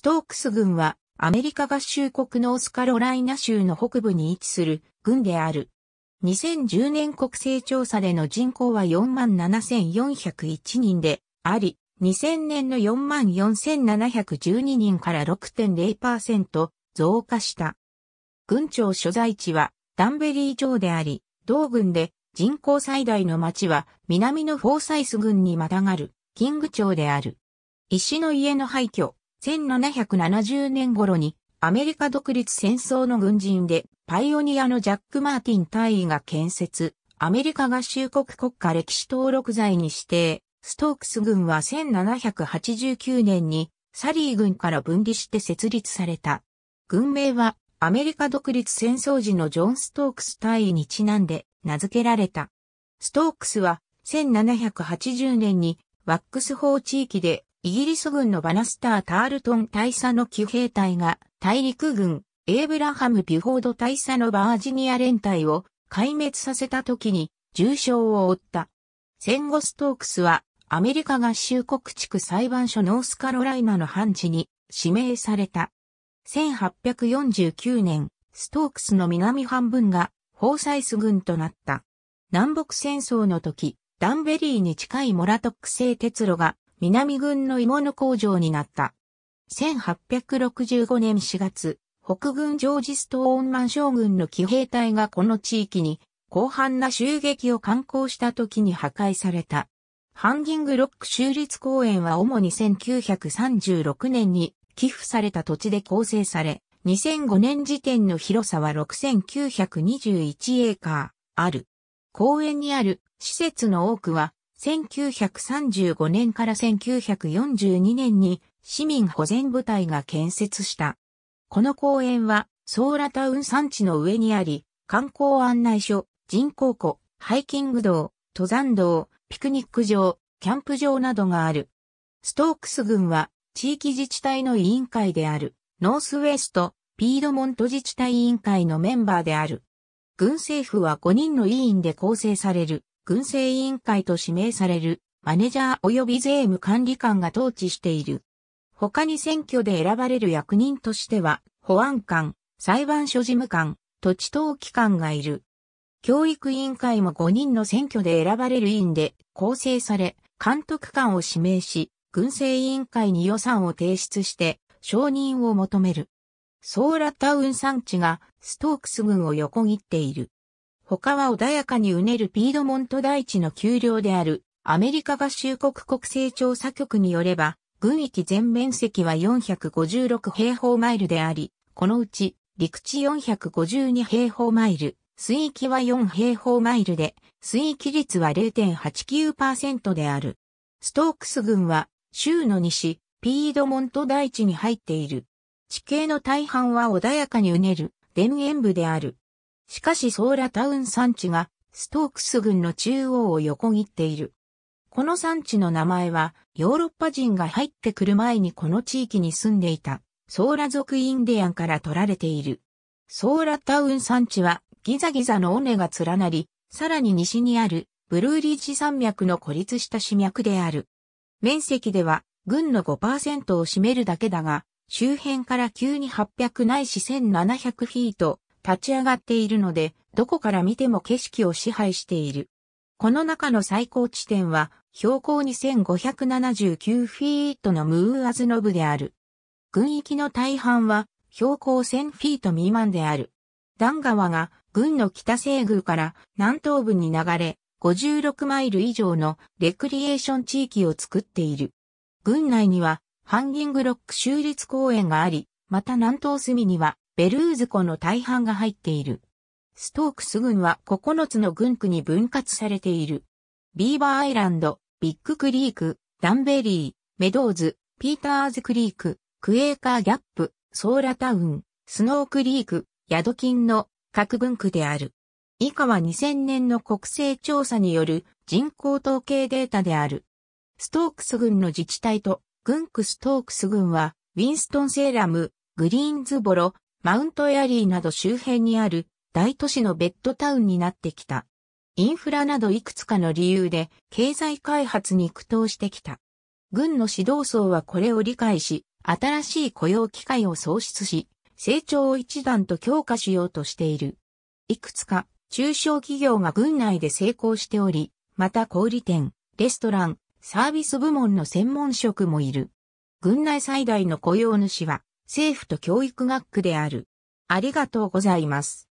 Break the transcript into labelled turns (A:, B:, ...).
A: ストークス軍はアメリカ合衆国ノースカロライナ州の北部に位置する軍である。2010年国勢調査での人口は47,401人であり、2000年の44,712人から6.0%増加した。軍庁所在地はダンベリー城であり、同軍で人口最大の町は南のフォーサイス軍にまたがるキング町である。石の家の廃墟、1770年頃にアメリカ独立戦争の軍人でパイオニアのジャック・マーティン大尉が建設、アメリカ合衆国国家歴史登録財に指定、ストークス軍は1789年にサリー軍から分離して設立された。軍名はアメリカ独立戦争時のジョン・ストークス大尉にちなんで名付けられた。ストークスは1780年にワックス法地域でイギリス軍のバナスター・タールトン大佐の騎兵隊が、大陸軍、エイブラハム・ビュフォード大佐のバージニア連隊を壊滅させた時に重傷を負った。戦後ストークスは、アメリカ合衆国地区裁判所ノースカロライナの判事に指名された。1849年、ストークスの南半分が、ホーサイス軍となった。南北戦争の時、ダンベリーに近いモラトック製鉄路が南軍の鋳物工場になった。1865年4月、北軍ジョージ・ストーンマン将軍の騎兵隊がこの地域に広範な襲撃を観光した時に破壊された。ハンギングロック州立公園は主に1936年に寄付された土地で構成され、2005年時点の広さは6921エーカーある。公園にある施設の多くは1935年から1942年に市民保全部隊が建設した。この公園はソーラタウン山地の上にあり、観光案内所、人工湖、ハイキング道、登山道、ピクニック場、キャンプ場などがある。ストークス郡は地域自治体の委員会であるノースウェストピードモント自治体委員会のメンバーである。軍政府は5人の委員で構成される軍政委員会と指名されるマネジャー及び税務管理官が統治している。他に選挙で選ばれる役人としては、保安官、裁判所事務官、土地登記官がいる。教育委員会も5人の選挙で選ばれる委員で構成され、監督官を指名し、軍政委員会に予算を提出して承認を求める。ソーラタウン産地がストークス軍を横切っている。他は穏やかにうねるピードモント大地の丘陵である、アメリカ合衆国国勢調査局によれば、軍域全面積は456平方マイルであり、このうち陸地452平方マイル、水域は4平方マイルで、水域率は0.89%である。ストークス軍は州の西、ピードモント大地に入っている。地形の大半は穏やかにうねる田園部である。しかしソーラタウン山地がストークス郡の中央を横切っている。この山地の名前はヨーロッパ人が入ってくる前にこの地域に住んでいたソーラ族インディアンから取られている。ソーラタウン山地はギザギザの尾根が連なり、さらに西にあるブルーリッジ山脈の孤立した市脈である。面積では軍の5%を占めるだけだが、周辺から急に800ないし1700フィート立ち上がっているので、どこから見ても景色を支配している。この中の最高地点は、標高2579フィートのムーアズノブである。軍域の大半は、標高1000フィート未満である。ダン川が、軍の北西宮から南東部に流れ、56マイル以上のレクリエーション地域を作っている。軍内には、ハンギングロック州立公園があり、また南東隅には、ベルーズ湖の大半が入っている。ストークス郡は9つの郡区に分割されている。ビーバーアイランド、ビッグクリーク、ダンベリー、メドーズ、ピーターズクリーク、クエーカーギャップ、ソーラタウン、スノークリーク、ヤドキンの各郡区である。以下は2000年の国勢調査による人口統計データである。ストークス郡の自治体と郡区ストークス郡は、ウィンストンセーラム、グリーンズボロ、マウントエアリーなど周辺にある大都市のベッドタウンになってきた。インフラなどいくつかの理由で経済開発に苦闘してきた。軍の指導層はこれを理解し、新しい雇用機会を創出し、成長を一段と強化しようとしている。いくつか中小企業が軍内で成功しており、また小売店、レストラン、サービス部門の専門職もいる。軍内最大の雇用主は政府と教育学区である。ありがとうございます。